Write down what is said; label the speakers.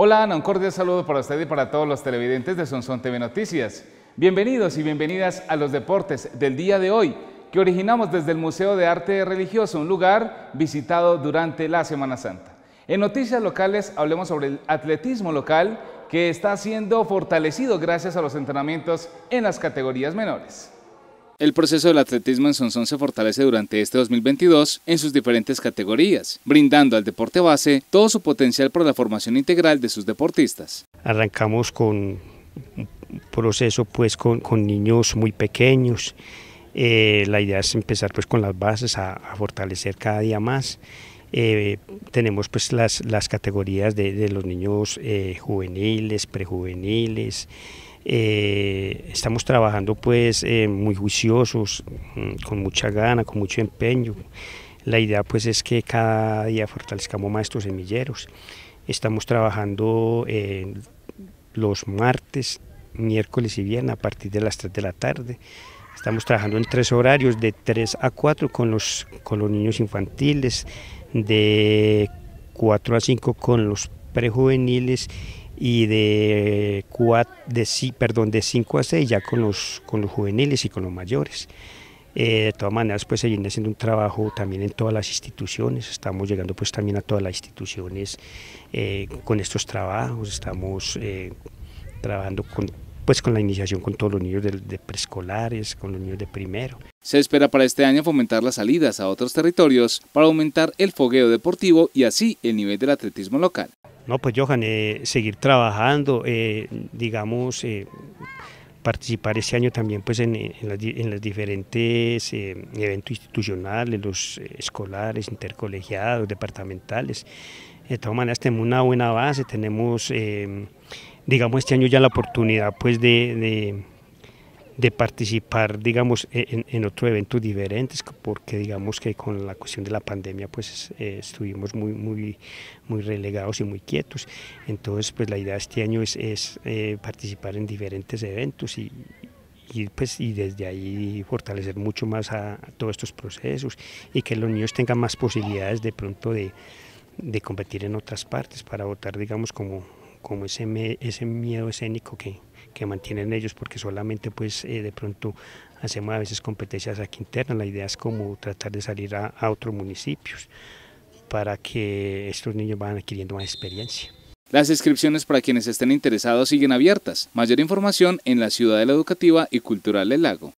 Speaker 1: Hola Ana, un cordial saludo para usted y para todos los televidentes de Sonson TV Noticias. Bienvenidos y bienvenidas a los deportes del día de hoy, que originamos desde el Museo de Arte Religioso, un lugar visitado durante la Semana Santa. En noticias locales hablemos sobre el atletismo local, que está siendo fortalecido gracias a los entrenamientos en las categorías menores. El proceso del atletismo en Sonson se fortalece durante este 2022 en sus diferentes categorías, brindando al deporte base todo su potencial para la formación integral de sus deportistas.
Speaker 2: Arrancamos con un proceso pues con, niños muy pequeños, eh, la idea es empezar pues con las bases a, fortalecer cada día más. Eh, tenemos pues las, las categorías de, los niños eh, juveniles, prejuveniles, eh, estamos trabajando pues eh, muy juiciosos, mm, con mucha gana, con mucho empeño. La idea pues es que cada día fortalezcamos más estos semilleros. Estamos trabajando eh, los martes, miércoles y viernes a partir de las 3 de la tarde. Estamos trabajando en tres horarios, de 3 a 4 con los, con los niños infantiles, de 4 a 5 con los prejuveniles y de, cuatro, de, perdón, de 5 a 6 ya con los, con los juveniles y con los mayores. Eh, de todas maneras, pues se viene haciendo un trabajo también en todas las instituciones, estamos llegando pues también a todas las instituciones eh, con estos trabajos, estamos eh, trabajando con pues con la iniciación con todos los niños de preescolares, con los niños de primero.
Speaker 1: Se espera para este año fomentar las salidas a otros territorios para aumentar el fogueo deportivo y así el nivel del atletismo local.
Speaker 2: No, pues Johan, eh, seguir trabajando, eh, digamos, eh, participar este año también pues en, los las, diferentes eventos institucionales, los escolares, intercolegiados, departamentales. De todas maneras tenemos una buena base, tenemos, digamos, este año ya la oportunidad pues de de participar, digamos, e-, en, en otros eventos diferentes, porque digamos que con la cuestión de la pandemia, pues eh, estuvimos muy, muy, muy relegados y muy quietos. Entonces, pues la idea este año es, eh, participar en diferentes eventos y, pues, y desde ahí fortalecer mucho más a, todos estos procesos y que los niños tengan más posibilidades de pronto de, de competir en otras partes para votar, digamos, como como ese, miedo escénico que, mantienen ellos porque solamente pues eh, de pronto hacemos a veces competencias aquí internas, la idea es como tratar de salir a, otros municipios para que estos niños vayan adquiriendo más experiencia. Las
Speaker 1: inscripciones para quienes estén interesados siguen abiertas. Mayor información en la Ciudad de la Educativa y Cultural del Lago.